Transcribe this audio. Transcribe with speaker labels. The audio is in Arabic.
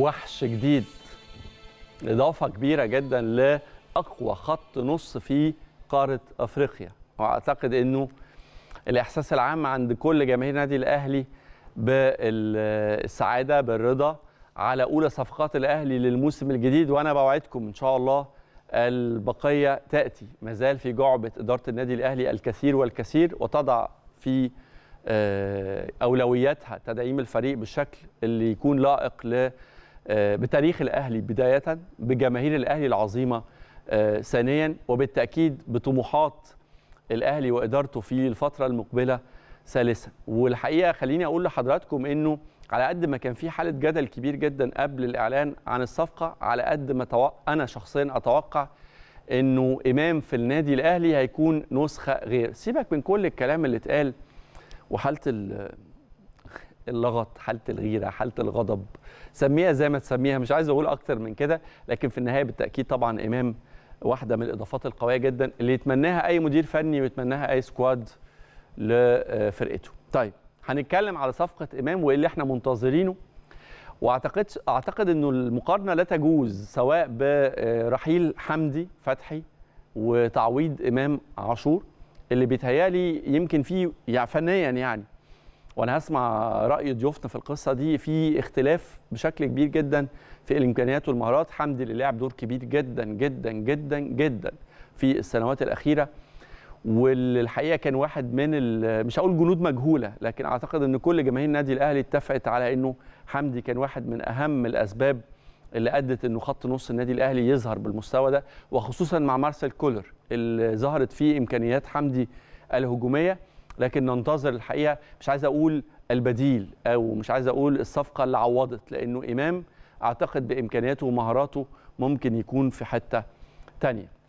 Speaker 1: وحش جديد إضافة كبيرة جدا لأقوى خط نص في قارة أفريقيا وأعتقد أنه الإحساس العام عند كل جماهير نادي الأهلي بالسعادة بالرضا على أولى صفقات الأهلي للموسم الجديد وأنا بوعدكم إن شاء الله البقية تأتي مازال في جعبة إدارة النادي الأهلي الكثير والكثير وتضع في آه، أولوياتها تدعيم الفريق بالشكل اللي يكون لائق للموسم آه، بتاريخ الاهلي بدايه بجماهير الاهلي العظيمه آه، ثانيا وبالتاكيد بطموحات الاهلي وادارته في الفتره المقبله ثالثا والحقيقه خليني اقول لحضراتكم انه على قد ما كان في حاله جدل كبير جدا قبل الاعلان عن الصفقه على قد ما انا شخصيا اتوقع انه امام في النادي الاهلي هيكون نسخه غير سيبك من كل الكلام اللي اتقال وحاله ال... اللغط حاله الغيره حاله الغضب سميها زي ما تسميها مش عايز اقول اكتر من كده لكن في النهايه بالتاكيد طبعا امام واحده من الاضافات القويه جدا اللي يتمناها اي مدير فني ويتمناها اي سكواد لفرقته طيب هنتكلم على صفقه امام وايه اللي احنا منتظرينه واعتقد اعتقد انه المقارنه لا تجوز سواء برحيل حمدي فتحي وتعويض امام عاشور اللي بيتهيالي يمكن فيه يعني فنيا يعني وانا هسمع راي ضيوفنا في القصه دي في اختلاف بشكل كبير جدا في الامكانيات والمهارات حمدي اللي لعب دور كبير جدا جدا جدا جدا في السنوات الاخيره والحقيقه كان واحد من مش هقول جنود مجهوله لكن اعتقد ان كل جماهير النادي الاهلي اتفقت على انه حمدي كان واحد من اهم الاسباب اللي ادت انه خط نص النادي الاهلي يظهر بالمستوى ده وخصوصا مع مارسيل كولر اللي ظهرت فيه امكانيات حمدي الهجوميه لكن ننتظر الحقيقه مش عايز اقول البديل او مش عايز اقول الصفقه اللي عوضت لانه امام اعتقد بامكانياته ومهاراته ممكن يكون في حته تانيه